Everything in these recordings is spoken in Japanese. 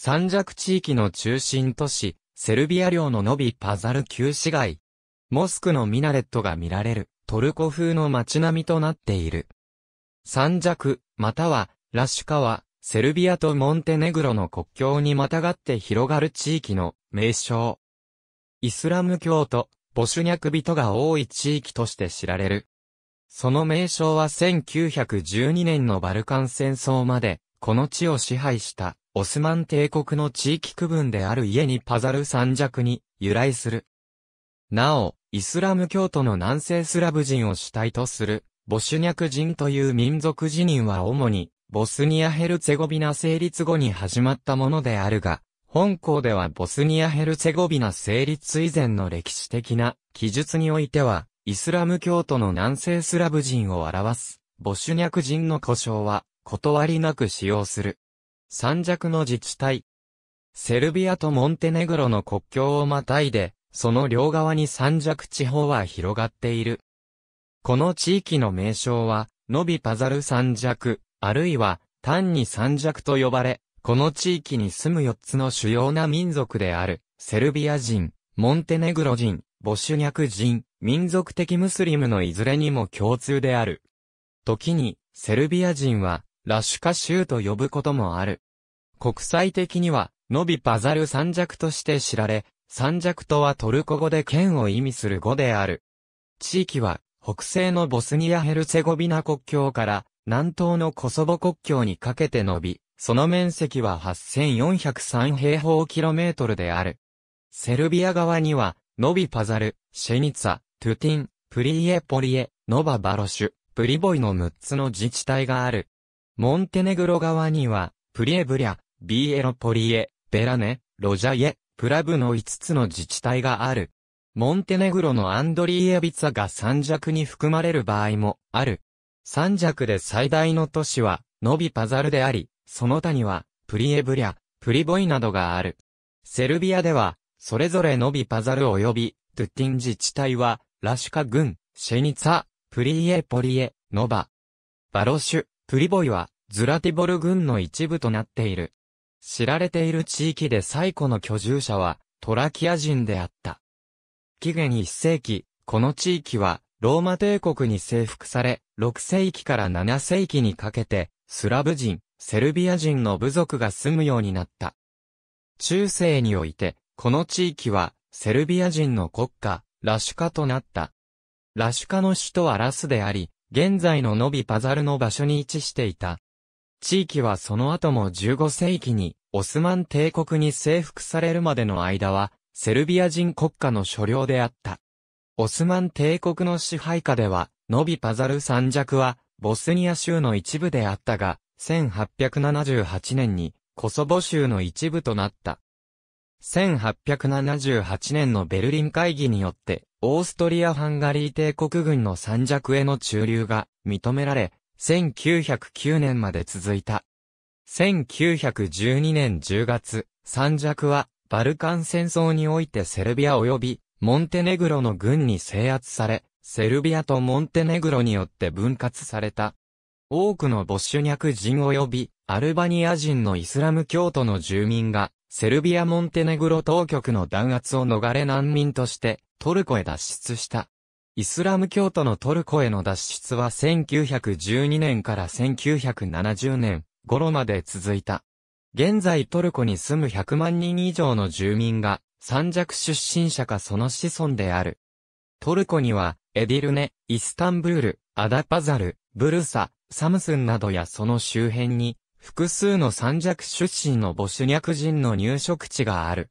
三弱地域の中心都市、セルビア領のノビパザル旧市街。モスクのミナレットが見られる、トルコ風の街並みとなっている。三弱、または、ラシュカは、セルビアとモンテネグロの国境にまたがって広がる地域の名称。イスラム教徒、ボシュニャク人が多い地域として知られる。その名称は1912年のバルカン戦争まで、この地を支配したオスマン帝国の地域区分である家にパザル三弱に由来する。なお、イスラム教徒の南西スラブ人を主体とする、ボシュニャク人という民族自認は主に、ボスニア・ヘルツェゴビナ成立後に始まったものであるが、本校ではボスニア・ヘルツェゴビナ成立以前の歴史的な記述においては、イスラム教徒の南西スラブ人を表す、ボシュニャク人の故障は、断りなく使用する。三弱の自治体。セルビアとモンテネグロの国境をまたいで、その両側に三弱地方は広がっている。この地域の名称は、ノビパザル三弱、あるいは、単に三弱と呼ばれ、この地域に住む四つの主要な民族である、セルビア人、モンテネグロ人、ボシュニャク人、民族的ムスリムのいずれにも共通である。時に、セルビア人は、ラシュカ州と呼ぶこともある。国際的には、ノビパザル三弱として知られ、三弱とはトルコ語で県を意味する語である。地域は、北西のボスニア・ヘルセゴビナ国境から、南東のコソボ国境にかけて伸び、その面積は8403平方キロメートルである。セルビア側には、ノビパザル、シェニツァ、トゥティン、プリエポリエ、ノババロシュ、プリボイの6つの自治体がある。モンテネグロ側には、プリエブリャ、ビエロポリエ、ベラネ、ロジャイエ、プラブの5つの自治体がある。モンテネグロのアンドリーエビツァが三弱に含まれる場合もある。三弱で最大の都市は、ノビパザルであり、その他には、プリエブリャ、プリボイなどがある。セルビアでは、それぞれノビパザル及び、トゥッティン自治体は、ラシュカ郡、シェニツァ、プリエポリエ、ノバ。バロシュ、プリボイは、ズラティボル群の一部となっている。知られている地域で最古の居住者はトラキア人であった。紀元1世紀、この地域はローマ帝国に征服され、6世紀から7世紀にかけてスラブ人、セルビア人の部族が住むようになった。中世において、この地域はセルビア人の国家、ラシュカとなった。ラシュカの首都はラスであり、現在のノビパザルの場所に位置していた。地域はその後も15世紀にオスマン帝国に征服されるまでの間は、セルビア人国家の所領であった。オスマン帝国の支配下では、ノビパザル山弱は、ボスニア州の一部であったが、1878年に、コソボ州の一部となった。1878年のベルリン会議によって、オーストリア・ハンガリー帝国軍の山弱への駐留が認められ、1909年まで続いた。1912年10月、三尺は、バルカン戦争においてセルビア及び、モンテネグロの軍に制圧され、セルビアとモンテネグロによって分割された。多くのボッシュニャク人及び、アルバニア人のイスラム教徒の住民が、セルビア・モンテネグロ当局の弾圧を逃れ難民として、トルコへ脱出した。イスラム教徒のトルコへの脱出は1912年から1970年頃まで続いた。現在トルコに住む100万人以上の住民が、三弱出身者かその子孫である。トルコには、エディルネ、イスタンブール、アダパザル、ブルサ、サムスンなどやその周辺に、複数の三弱出身の母子脈ニャク人の入植地がある。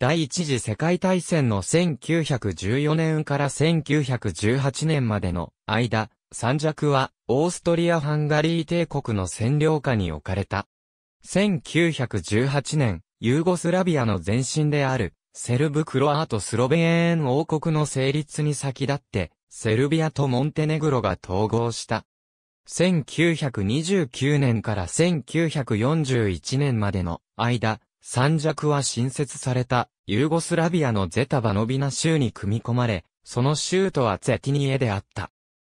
第一次世界大戦の1914年から1918年までの間、三尺はオーストリア・ハンガリー帝国の占領下に置かれた。1918年、ユーゴスラビアの前身である、セルブ・クロアート・スロベーン王国の成立に先立って、セルビアとモンテネグロが統合した。1929年から1941年までの間、三弱は新設されたユーゴスラビアのゼタバノビナ州に組み込まれ、その州都はゼティニエであった。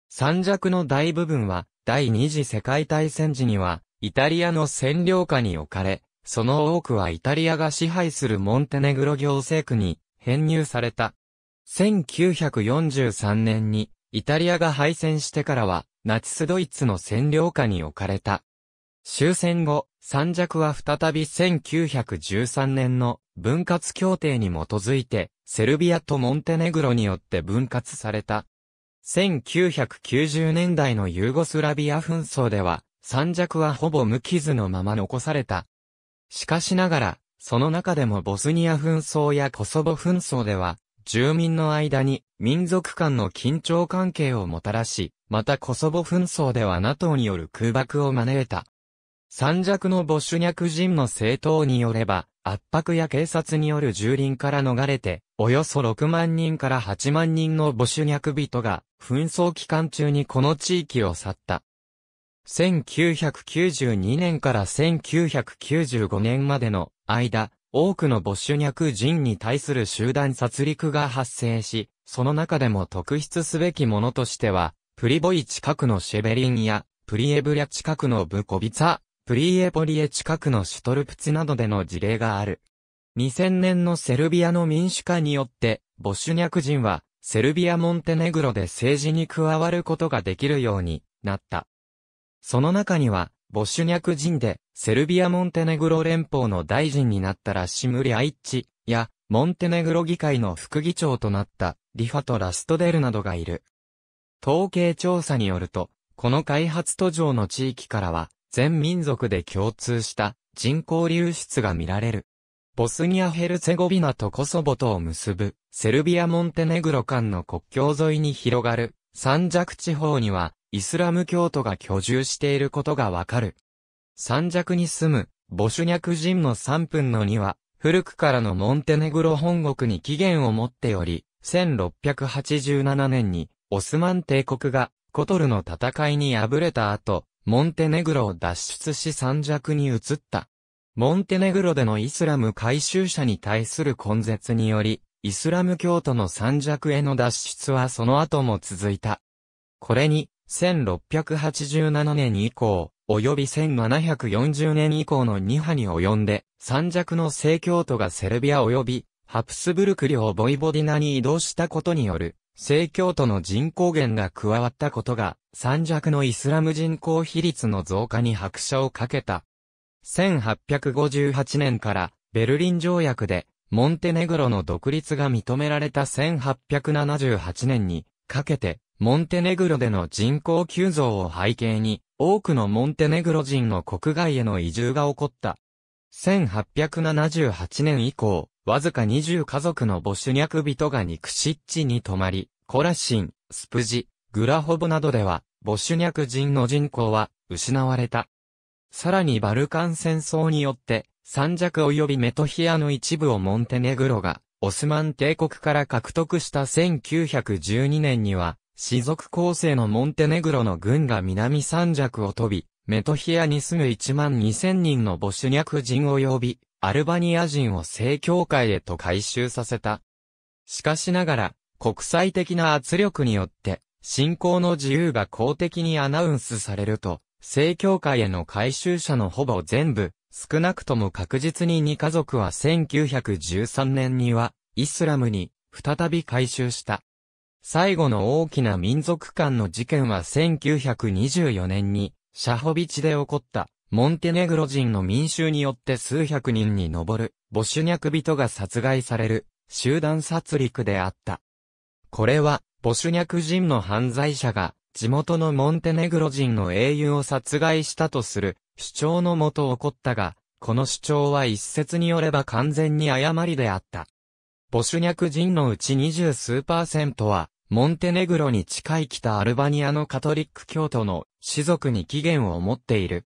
三弱の大部分は第二次世界大戦時にはイタリアの占領下に置かれ、その多くはイタリアが支配するモンテネグロ行政区に編入された。1943年にイタリアが敗戦してからはナチスドイツの占領下に置かれた。終戦後、三弱は再び1913年の分割協定に基づいて、セルビアとモンテネグロによって分割された。1990年代のユーゴスラビア紛争では、三弱はほぼ無傷のまま残された。しかしながら、その中でもボスニア紛争やコソボ紛争では、住民の間に民族間の緊張関係をもたらし、またコソボ紛争では NATO による空爆を招いた。三弱のボシュニャク人の政党によれば、圧迫や警察による蹂躙から逃れて、およそ6万人から8万人のボシュニャク人が、紛争期間中にこの地域を去った。1992年から1995年までの間、多くのボシュニャク人に対する集団殺戮が発生し、その中でも特筆すべきものとしては、プリボイ近くのシェベリンや、プリエブリャ近くのブコビツァ、プリエポリエ近くのシュトルプツなどでの事例がある。2000年のセルビアの民主化によって、ボシュニャク人は、セルビア・モンテネグロで政治に加わることができるようになった。その中には、ボシュニャク人で、セルビア・モンテネグロ連邦の大臣になったラシムリ・アイッチや、モンテネグロ議会の副議長となった、リファとラストデルなどがいる。統計調査によると、この開発途上の地域からは、全民族で共通した人口流出が見られる。ボスニア・ヘルツェゴビナとコソボとを結ぶ、セルビア・モンテネグロ間の国境沿いに広がる、三弱地方には、イスラム教徒が居住していることがわかる。三弱に住む、ボシュニャク人の三分の二は、古くからのモンテネグロ本国に起源を持っており、1687年に、オスマン帝国が、コトルの戦いに敗れた後、モンテネグロを脱出し三弱に移った。モンテネグロでのイスラム回収者に対する根絶により、イスラム教徒の三弱への脱出はその後も続いた。これに、1687年以降、及び1740年以降の2波に及んで、三弱の正教徒がセルビア及び、ハプスブルク領ボイボディナに移動したことによる、正教徒の人口減が加わったことが、三弱のイスラム人口比率の増加に拍車をかけた。1858年から、ベルリン条約で、モンテネグロの独立が認められた1878年に、かけて、モンテネグロでの人口急増を背景に、多くのモンテネグロ人の国外への移住が起こった。1878年以降、わずか20家族のボシュニャク人がニクシッチに泊まり、コラシン、スプジ、グラホブなどでは、ボシュニャク人の人口は失われた。さらにバルカン戦争によって、三弱及びメトヒアの一部をモンテネグロが、オスマン帝国から獲得した1912年には、氏族構成のモンテネグロの軍が南三弱を飛び、メトヒアに住む1万2000人のボシュニャク人及び、アルバニア人を正教会へと改修させた。しかしながら、国際的な圧力によって、信仰の自由が公的にアナウンスされると、正教会への改修者のほぼ全部、少なくとも確実に2家族は1913年には、イスラムに、再び改修した。最後の大きな民族間の事件は1924年に、シャホビチで起こった、モンテネグロ人の民衆によって数百人に上る、ボシュニャク人が殺害される、集団殺戮であった。これは、ボシュニャク人の犯罪者が、地元のモンテネグロ人の英雄を殺害したとする、主張のもと起こったが、この主張は一説によれば完全に誤りであった。ボシュニャク人のうち二十数パーセントは、モンテネグロに近い北アルバニアのカトリック教徒の士族に起源を持っている。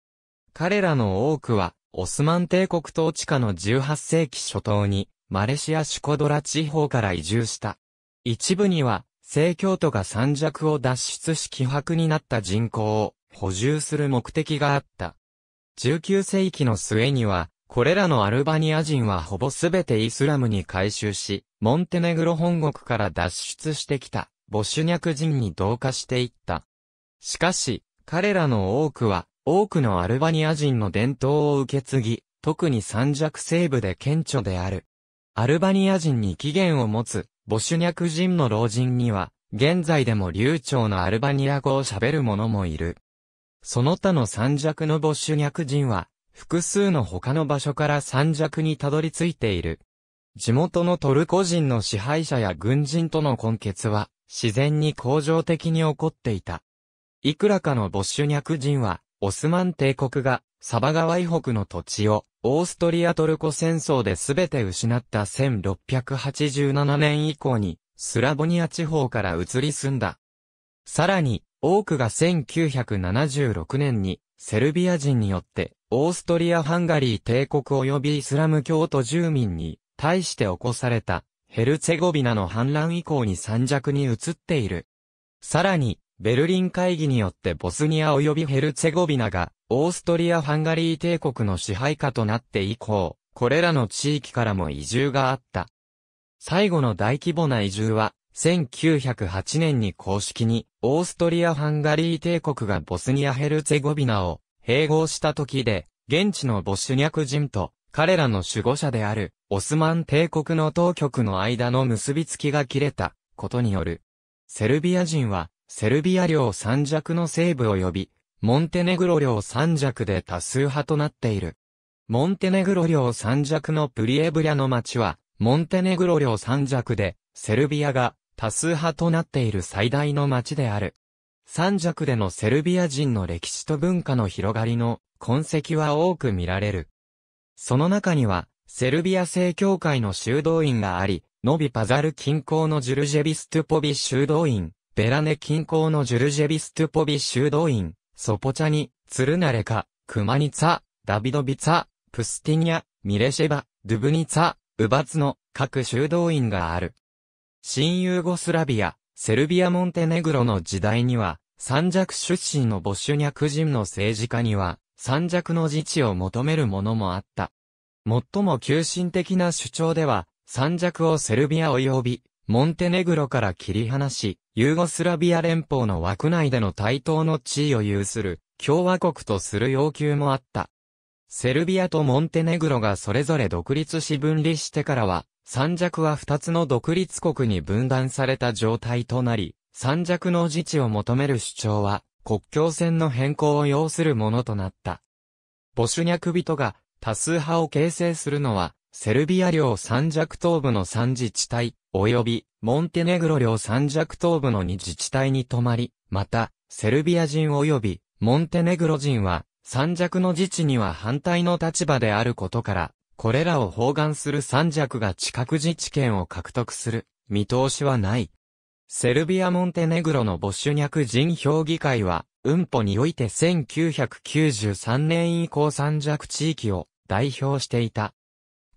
彼らの多くは、オスマン帝国統治下の18世紀初頭に、マレシアシュコドラ地方から移住した。一部には、正教徒が三弱を脱出し希薄になった人口を補充する目的があった。19世紀の末には、これらのアルバニア人はほぼすべてイスラムに改宗し、モンテネグロ本国から脱出してきた。ボシュニャク人に同化していった。しかし、彼らの多くは、多くのアルバニア人の伝統を受け継ぎ、特に三弱西部で顕著である。アルバニア人に起源を持つ、ボシュニャク人の老人には、現在でも流暢なアルバニア語を喋る者もいる。その他の三弱のボシュニャク人は、複数の他の場所から三弱にたどり着いている。地元のトルコ人の支配者や軍人との根結は、自然に恒常的に起こっていた。いくらかのボッシュニャク人は、オスマン帝国が、サバ川以北の土地を、オーストリアトルコ戦争で全て失った1687年以降に、スラボニア地方から移り住んだ。さらに、多くが1976年に、セルビア人によって、オーストリア・ハンガリー帝国及びイスラム教徒住民に、対して起こされた、ヘルツェゴビナの反乱以降に三弱に移っている。さらに、ベルリン会議によってボスニア及びヘルツェゴビナが、オーストリア・ハンガリー帝国の支配下となって以降、これらの地域からも移住があった。最後の大規模な移住は、1908年に公式に、オーストリア・ハンガリー帝国がボスニア・ヘルツェゴビナを併合した時で、現地のボシュニャク人と彼らの守護者である、オスマン帝国の当局の間の結びつきが切れた、ことによる。セルビア人は、セルビア領三弱の西部及び、モンテネグロ領三弱で多数派となっている。モンテネグロ領三弱のプリエブリャの町は、モンテネグロ領三弱で、セルビアが多数派となっている最大の町である。三弱でのセルビア人の歴史と文化の広がりの痕跡は多く見られる。その中には、セルビア正教会の修道院があり、ノビパザル近郊のジュルジェビストゥポビ修道院、ベラネ近郊のジュルジェビストゥポビ修道院、ソポチャニ、ツルナレカ、クマニツァ、ダビドビツァ、プスティニア、ミレシェバ、ドゥブニツァ、ウバツの各修道院がある。新ユーゴスラビア、セルビア・モンテネグロの時代には、三弱出身のボシュニャク人の政治家には、三弱の自治を求めるものもあった。最も急進的な主張では、三弱をセルビア及び、モンテネグロから切り離し、ユーゴスラビア連邦の枠内での対等の地位を有する共和国とする要求もあった。セルビアとモンテネグロがそれぞれ独立し分離してからは、三弱は二つの独立国に分断された状態となり、三弱の自治を求める主張は、国境線の変更を要するものとなった。ボシュニャク人が多数派を形成するのは、セルビア領三弱東部の三自治体、及び、モンテネグロ領三弱東部の二自治体に泊まり、また、セルビア人及び、モンテネグロ人は、三弱の自治には反対の立場であることから、これらを包含する三弱が近く自治権を獲得する見通しはない。セルビア・モンテネグロのボシュニャク人評議会は、運ポにおいて1993年以降三弱地域を代表していた。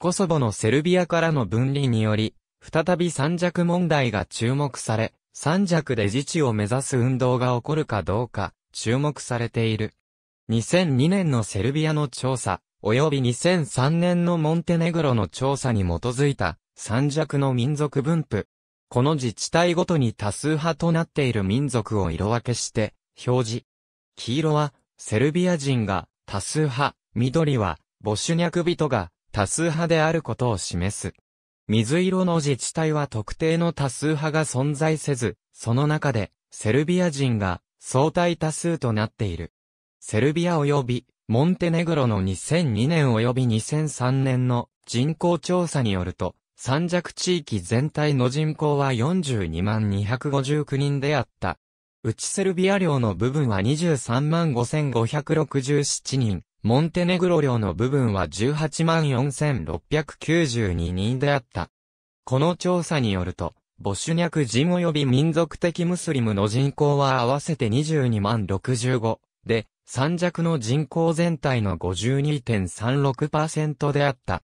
コソボのセルビアからの分離により、再び三弱問題が注目され、三弱で自治を目指す運動が起こるかどうか、注目されている。2002年のセルビアの調査、及び2003年のモンテネグロの調査に基づいた、三弱の民族分布、この自治体ごとに多数派となっている民族を色分けして、表示。黄色は、セルビア人が多数派、緑は、ボシュニャク人が多数派であることを示す。水色の自治体は特定の多数派が存在せず、その中で、セルビア人が相対多数となっている。セルビア及び、モンテネグロの2002年及び2003年の人口調査によると、三弱地域全体の人口は42万259人であった。うちセルビア領の部分は23万5567人、モンテネグロ領の部分は18万4692人であった。この調査によると、ボシュニャク人及び民族的ムスリムの人口は合わせて22万65で、三弱の人口全体の52.36%であった。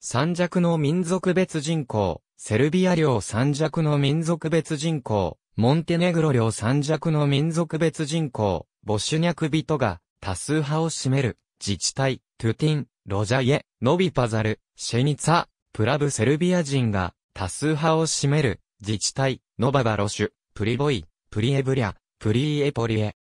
三弱の民族別人口、セルビア領三弱の民族別人口、モンテネグロ領三弱の民族別人口、ボシュニャク人が多数派を占める自治体、トゥティン、ロジャイエ、ノビパザル、シェニツァ、プラブセルビア人が多数派を占める自治体、ノババロシュ、プリボイ、プリエブリャ、プリーエポリエ。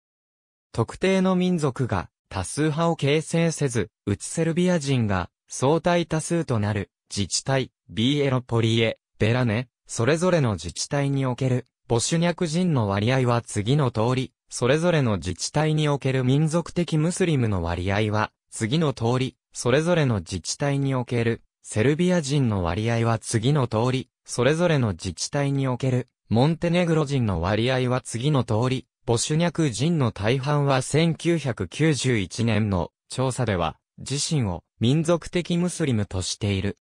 特定の民族が多数派を形成せず、内セルビア人が相対多数となる自治体、ビーエロポリエ、ベラネ、それぞれの自治体におけるボシュニャク人の割合は次の通り、それぞれの自治体における民族的ムスリムの割合は次の通り、それぞれの自治体におけるセルビア人の割合は次の通り、それぞれの自治体におけるモンテネグロ人の割合は次の通り、ボシュニャク人の大半は1991年の調査では自身を民族的ムスリムとしている。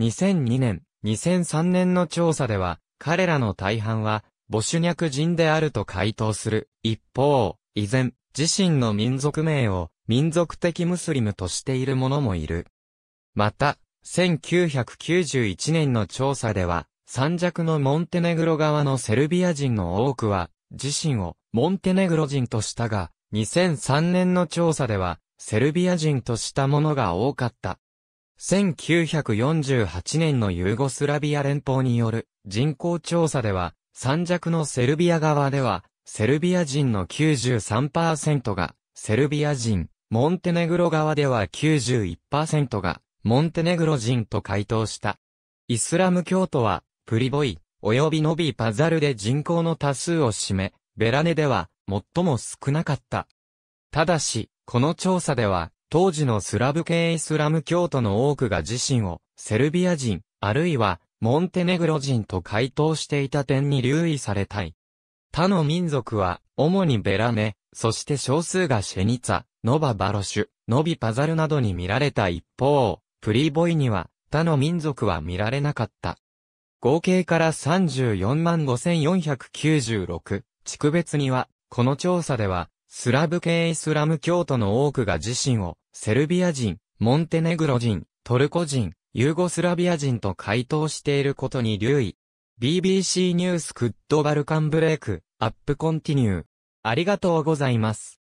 2002年、2003年の調査では、彼らの大半は、ボシュニャク人であると回答する。一方、依然、自身の民族名を、民族的ムスリムとしている者もいる。また、1991年の調査では、三弱のモンテネグロ側のセルビア人の多くは、自身をモンテネグロ人としたが、2003年の調査では、セルビア人としたものが多かった。1948年のユーゴスラビア連邦による人口調査では、三弱のセルビア側では、セルビア人の93%がセルビア人、モンテネグロ側では91%がモンテネグロ人と回答した。イスラム教徒は、プリボイ、及びノビーパザルで人口の多数を占め、ベラネでは最も少なかった。ただし、この調査では、当時のスラブ系イスラム教徒の多くが自身を、セルビア人、あるいは、モンテネグロ人と回答していた点に留意されたい。他の民族は、主にベラネ、そして少数がシェニツァ、ノババロシュ、ノビパザルなどに見られた一方、プリーボイには、他の民族は見られなかった。合計から34万5496、地区別には、この調査では、スラブ系イスラム教徒の多くが自身を、セルビア人、モンテネグロ人、トルコ人、ユーゴスラビア人と回答していることに留意。BBC ニュースクッドバルカンブレイク、アップコンティニュー。ありがとうございます。